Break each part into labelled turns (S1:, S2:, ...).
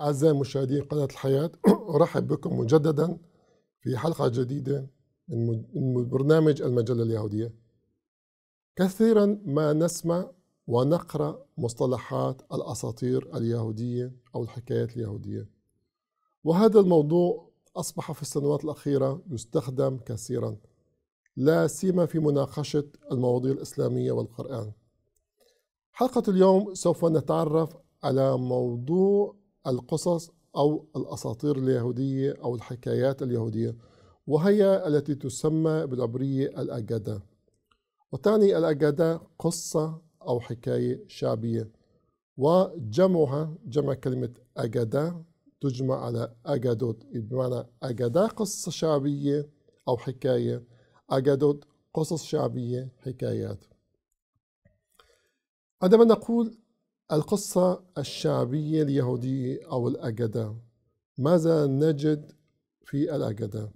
S1: أعزائي مشاهدين قناة الحياة أرحب بكم مجددا في حلقة جديدة من برنامج المجلة اليهودية كثيرا ما نسمع ونقرأ مصطلحات الأساطير اليهودية أو الحكايات اليهودية وهذا الموضوع أصبح في السنوات الأخيرة يستخدم كثيرا لا سيما في مناقشة المواضيع الإسلامية والقرآن حلقة اليوم سوف نتعرف على موضوع القصص أو الأساطير اليهودية أو الحكايات اليهودية وهي التي تسمى بالعبرية الأجادة وتعني الأجادة قصة أو حكاية شعبية وجمعها جمع كلمة أجادة تجمع على أجادوت بمعنى أجادة قصة شعبية أو حكاية أجادوت قصص شعبية حكايات عندما نقول القصة الشعبية اليهودية أو الأجدة ماذا نجد في الأجدة؟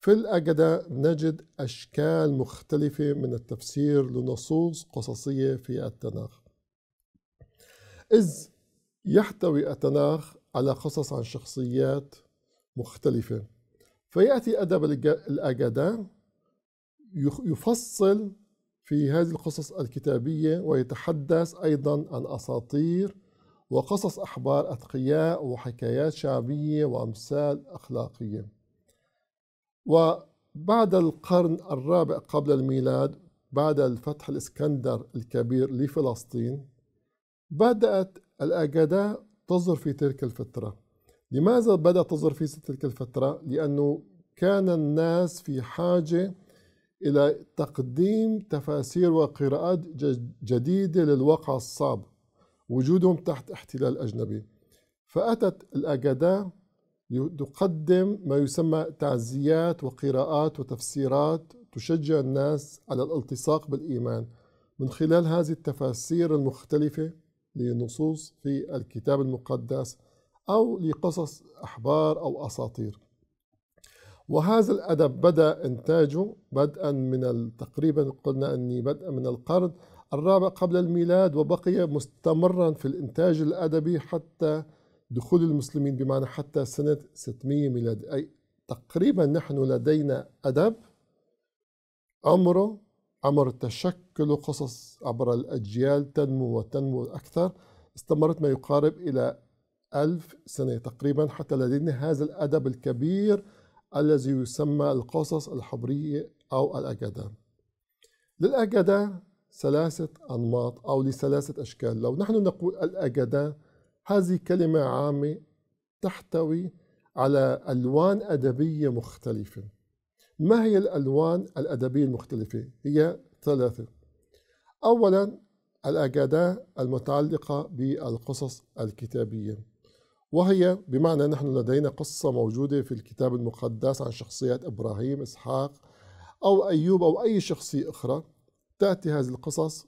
S1: في الأجدة نجد أشكال مختلفة من التفسير لنصوص قصصية في التناخ إذ يحتوي التناخ على قصص عن شخصيات مختلفة فيأتي أدب الأجدة يفصل في هذه القصص الكتابية ويتحدث أيضا عن أساطير وقصص أحبار أتقياء وحكايات شعبية وأمثال أخلاقية وبعد القرن الرابع قبل الميلاد بعد الفتح الإسكندر الكبير لفلسطين بدأت الأجداء تظهر في تلك الفترة لماذا بدأت تظهر في تلك الفترة؟ لأنه كان الناس في حاجة إلى تقديم تفاسير وقراءات جديدة للواقع الصعب وجودهم تحت احتلال أجنبي فأتت الأجداء تقدم ما يسمى تعزيات وقراءات وتفسيرات تشجع الناس على الالتصاق بالإيمان من خلال هذه التفاسير المختلفة لنصوص في الكتاب المقدس أو لقصص أحبار أو أساطير وهذا الأدب بدأ إنتاجه بدءا من تقريبا قلنا أني بدءا من القرن الرابع قبل الميلاد وبقي مستمرا في الإنتاج الأدبي حتى دخول المسلمين بمعنى حتى سنة 600 ميلاد أي تقريبا نحن لدينا أدب عمره عمر تشكل قصص عبر الأجيال تنمو وتنمو أكثر استمرت ما يقارب إلى ألف سنة تقريبا حتى لدينا هذا الأدب الكبير الذي يسمى القصص الحبرية أو الأجدة للأجدة ثلاثة أنماط أو لثلاثة أشكال لو نحن نقول الأجدة هذه كلمة عامة تحتوي على ألوان أدبية مختلفة ما هي الألوان الأدبية المختلفة؟ هي ثلاثة أولا الأجدة المتعلقة بالقصص الكتابية وهي بمعنى نحن لدينا قصة موجودة في الكتاب المقدس عن شخصيات إبراهيم إسحاق أو أيوب أو أي شخصية أخرى تأتي هذه القصص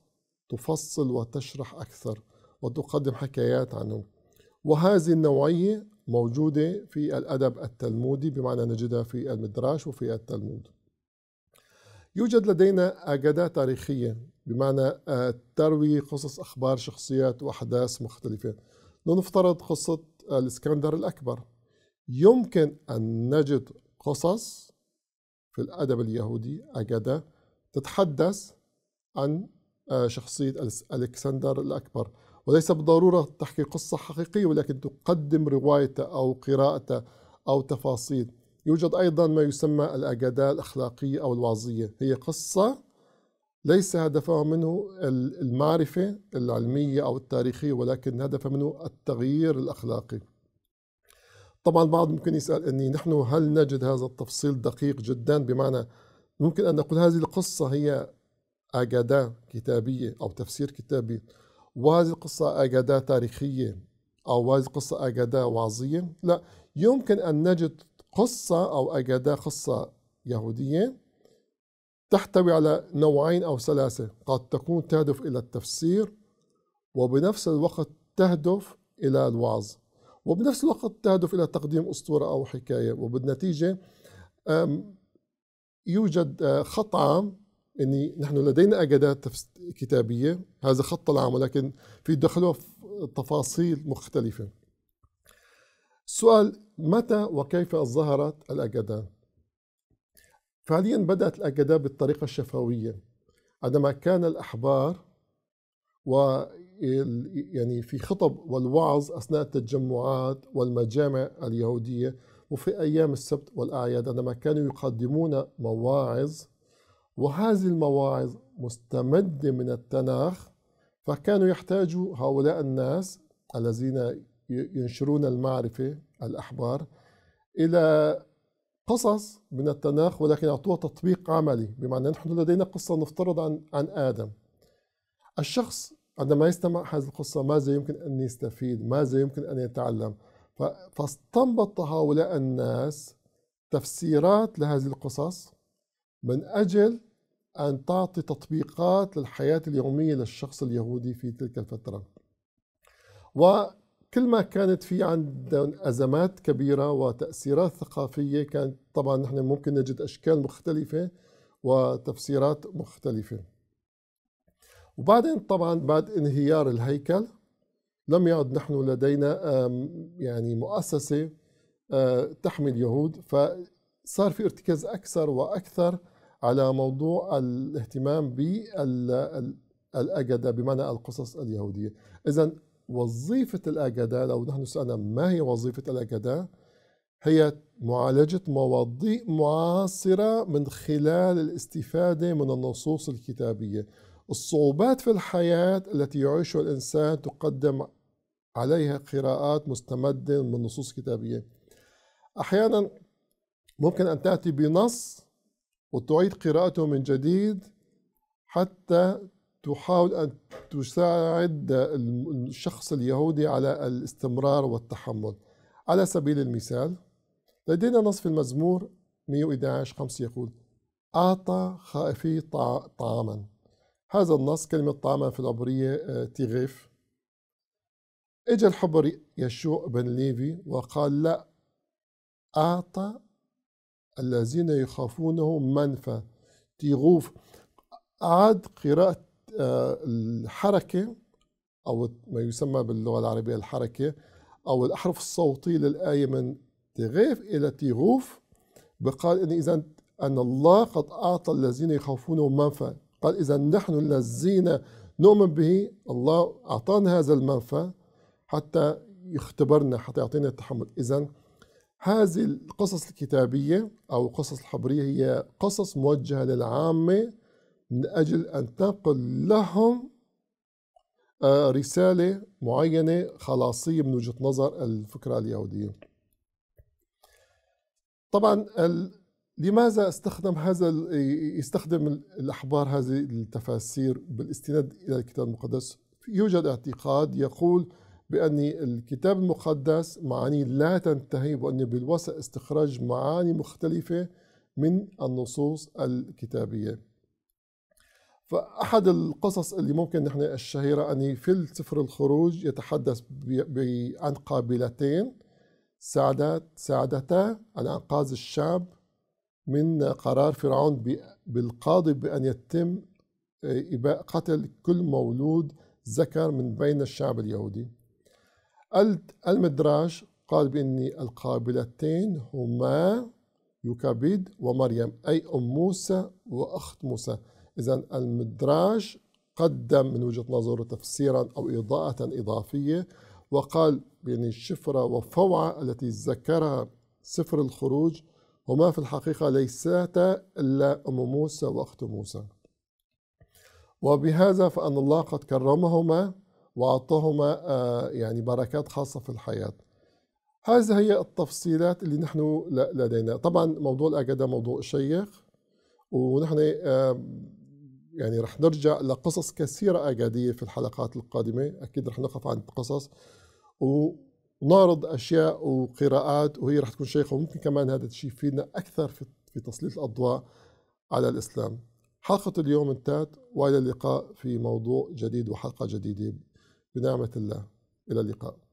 S1: تفصل وتشرح أكثر وتقدم حكايات عنهم وهذه النوعية موجودة في الأدب التلمودي بمعنى نجدها في المدراش وفي التلمود يوجد لدينا أجداء تاريخية بمعنى آه، تروي قصص أخبار شخصيات وأحداث مختلفة لنفترض قصة الاسكندر الأكبر يمكن أن نجد قصص في الأدب اليهودي أجدة تتحدث عن آه، شخصية ألكسندر الأكبر وليس بالضرورة تحكي قصة حقيقية ولكن تقدم روايته أو قراءته أو تفاصيل يوجد أيضا ما يسمى الأجداء الأخلاقية أو الوعظية هي قصة ليس هدفه منه المعرفة العلمية أو التاريخية ولكن هدفه منه التغيير الأخلاقي طبعا البعض ممكن يسأل أني نحن هل نجد هذا التفصيل دقيق جدا بمعنى ممكن أن نقول هذه القصة هي أجادة كتابية أو تفسير كتابي وهذه القصة أجادة تاريخية أو هذه القصة أجادة وعظية لا يمكن أن نجد قصة أو أجادة قصة يهودية تحتوي على نوعين أو ثلاثة قد تكون تهدف إلى التفسير وبنفس الوقت تهدف إلى الوعظ وبنفس الوقت تهدف إلى تقديم أسطورة أو حكاية وبالنتيجة يوجد آه، خط عام اني يعني نحن لدينا اجادات كتابيه هذا خط العام ولكن في دخله تفاصيل مختلفه. سؤال متى وكيف ظهرت الاجادات؟ فعليا بدأت الأجداء بالطريقة الشفوية عندما كان الأحبار و يعني في خطب والوعظ أثناء التجمعات والمجامع اليهودية وفي أيام السبت والأعياد عندما كانوا يقدمون مواعظ وهذه المواعظ مستمدة من التناخ فكانوا يحتاجوا هؤلاء الناس الذين ينشرون المعرفة الأحبار إلى قصص من التناخ ولكن أعطوها تطبيق عملي بمعنى نحن لدينا قصة نفترض عن, عن آدم الشخص عندما يستمع هذه القصة ماذا يمكن أن يستفيد ماذا يمكن أن يتعلم فاستنبط هؤلاء الناس تفسيرات لهذه القصص من أجل أن تعطي تطبيقات للحياة اليومية للشخص اليهودي في تلك الفترة و كل ما كانت في عندهم أزمات كبيرة وتأثيرات ثقافية كانت طبعا نحن ممكن نجد أشكال مختلفة وتفسيرات مختلفة وبعدين طبعا بعد انهيار الهيكل لم يعد نحن لدينا يعني مؤسسة آه، تحمي اليهود فصار في ارتكاز أكثر وأكثر على موضوع الاهتمام الأجدة بمعنى القصص اليهودية إذا وظيفة الأجداء لو نحن سألنا ما هي وظيفة الأجداء هي معالجة مواضيع معاصرة من خلال الاستفادة من النصوص الكتابية الصعوبات في الحياة التي يعيشها الإنسان تقدم عليها قراءات مستمدة من نصوص كتابية أحيانا ممكن أن تأتي بنص وتعيد قراءته من جديد حتى تحاول أن تساعد الشخص اليهودي على الاستمرار والتحمل على سبيل المثال لدينا نص في المزمور 111 5 يقول أعطى خائفي طعاما هذا النص كلمة طعاما في العبرية آه، تيغيف اجى الحبر يشوع بن ليفي وقال لا أعطى الذين يخافونه منفى تيغوف أعاد قراءة الحركة أو ما يسمى باللغة العربية الحركة أو الأحرف الصوتية للآية من تغيف إلى تيغوف بقال إن إذا أن الله قد أعطى الذين يخافونه منفى قال إذا نحن الذين نؤمن به الله أعطانا هذا المنفى حتى يختبرنا حتى يعطينا التحمل إذا هذه القصص الكتابية أو القصص الحبرية هي قصص موجهة للعامة من أجل أن تنقل لهم آه، رسالة معينة خلاصية من وجهة نظر الفكرة اليهودية طبعا لماذا استخدم هذا يستخدم الأحبار هذه التفاسير بالاستناد إلى الكتاب المقدس يوجد اعتقاد يقول بأن الكتاب المقدس معاني لا تنتهي وأن بالوسط استخراج معاني مختلفة من النصوص الكتابية فأحد القصص اللي ممكن نحن الشهيرة أن في سفر الخروج يتحدث عن قابلتين ساعدت ساعدتا على إنقاذ الشعب من قرار فرعون بالقاضي بأن يتم آه، إباء قتل كل مولود ذكر من بين الشعب اليهودي المدراج قال بأن القابلتين هما يوكابيد ومريم أي أم موسى وأخت موسى إذا المدراج قدم من وجهة نظره تفسيرا أو إضاءة إضافية وقال يعني الشفرة والفوعة التي ذكرها سفر الخروج هما في الحقيقة ليستا إلا أم موسى وأخت موسى وبهذا فأن الله قد كرمهما وأعطاهما آه، يعني بركات خاصة في الحياة هذه هي التفصيلات اللي نحن لدينا طبعا موضوع الأجدة موضوع شيق ونحن آه، يعني رح نرجع لقصص كثيرة أجادية في الحلقات القادمة أكيد رح نقف عند قصص ونعرض أشياء وقراءات وهي رح تكون شيقة وممكن كمان هذا الشيء يفيدنا أكثر في تسليط الأضواء على الإسلام حلقة اليوم انتهت وإلى اللقاء في موضوع جديد وحلقة جديدة بنعمة الله إلى اللقاء